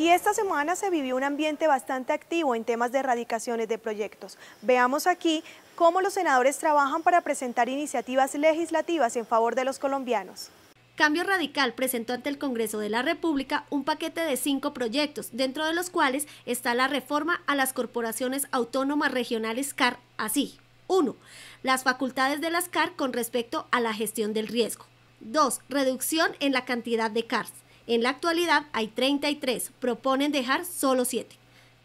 Y esta semana se vivió un ambiente bastante activo en temas de erradicaciones de proyectos. Veamos aquí cómo los senadores trabajan para presentar iniciativas legislativas en favor de los colombianos. Cambio Radical presentó ante el Congreso de la República un paquete de cinco proyectos, dentro de los cuales está la reforma a las corporaciones autónomas regionales CAR, así. 1. Las facultades de las CAR con respecto a la gestión del riesgo. 2. Reducción en la cantidad de CARs. En la actualidad hay 33, proponen dejar solo 7.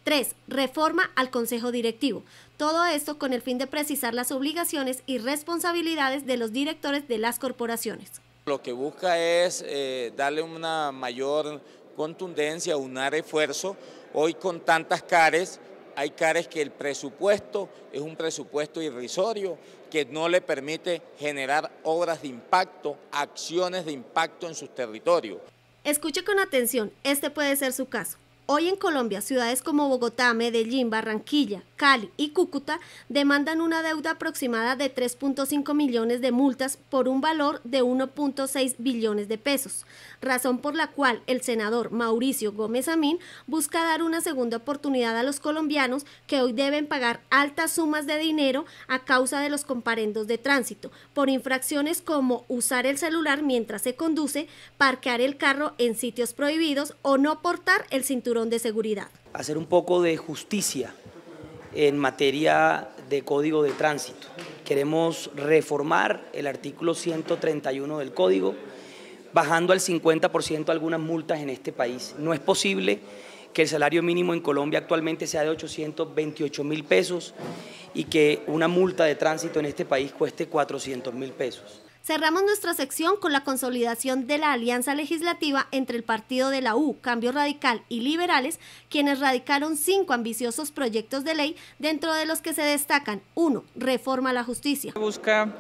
3. Reforma al Consejo Directivo. Todo esto con el fin de precisar las obligaciones y responsabilidades de los directores de las corporaciones. Lo que busca es eh, darle una mayor contundencia, unar esfuerzo. Hoy con tantas cares, hay cares que el presupuesto es un presupuesto irrisorio, que no le permite generar obras de impacto, acciones de impacto en sus territorios. Escuche con atención, este puede ser su caso. Hoy en Colombia, ciudades como Bogotá, Medellín, Barranquilla, Cali y Cúcuta demandan una deuda aproximada de 3.5 millones de multas por un valor de 1.6 billones de pesos, razón por la cual el senador Mauricio Gómez Amín busca dar una segunda oportunidad a los colombianos que hoy deben pagar altas sumas de dinero a causa de los comparendos de tránsito por infracciones como usar el celular mientras se conduce, parquear el carro en sitios prohibidos o no portar el cinturón de seguridad. Hacer un poco de justicia en materia de código de tránsito. Queremos reformar el artículo 131 del código, bajando al 50% algunas multas en este país. No es posible que el salario mínimo en Colombia actualmente sea de 828 mil pesos y que una multa de tránsito en este país cueste 400 mil pesos. Cerramos nuestra sección con la consolidación de la alianza legislativa entre el partido de la U, Cambio Radical y Liberales, quienes radicaron cinco ambiciosos proyectos de ley, dentro de los que se destacan uno, Reforma a la justicia. Busca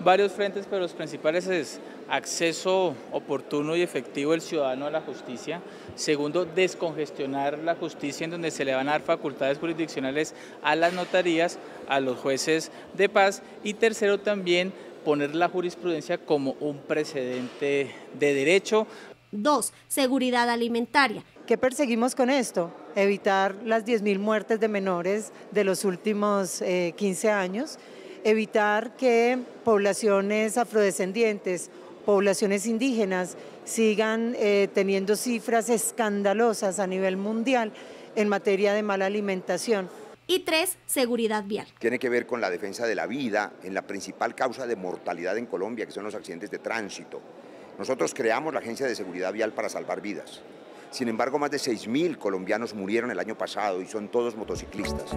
varios frentes, pero los principales es acceso oportuno y efectivo del ciudadano a la justicia. Segundo, descongestionar la justicia en donde se le van a dar facultades jurisdiccionales a las notarías, a los jueces de paz. Y tercero, también poner la jurisprudencia como un precedente de derecho. Dos, seguridad alimentaria. ¿Qué perseguimos con esto? Evitar las 10.000 muertes de menores de los últimos 15 eh, años, evitar que poblaciones afrodescendientes, poblaciones indígenas sigan eh, teniendo cifras escandalosas a nivel mundial en materia de mala alimentación. Y tres, seguridad vial. Tiene que ver con la defensa de la vida en la principal causa de mortalidad en Colombia, que son los accidentes de tránsito. Nosotros creamos la Agencia de Seguridad Vial para salvar vidas. Sin embargo, más de 6.000 colombianos murieron el año pasado y son todos motociclistas.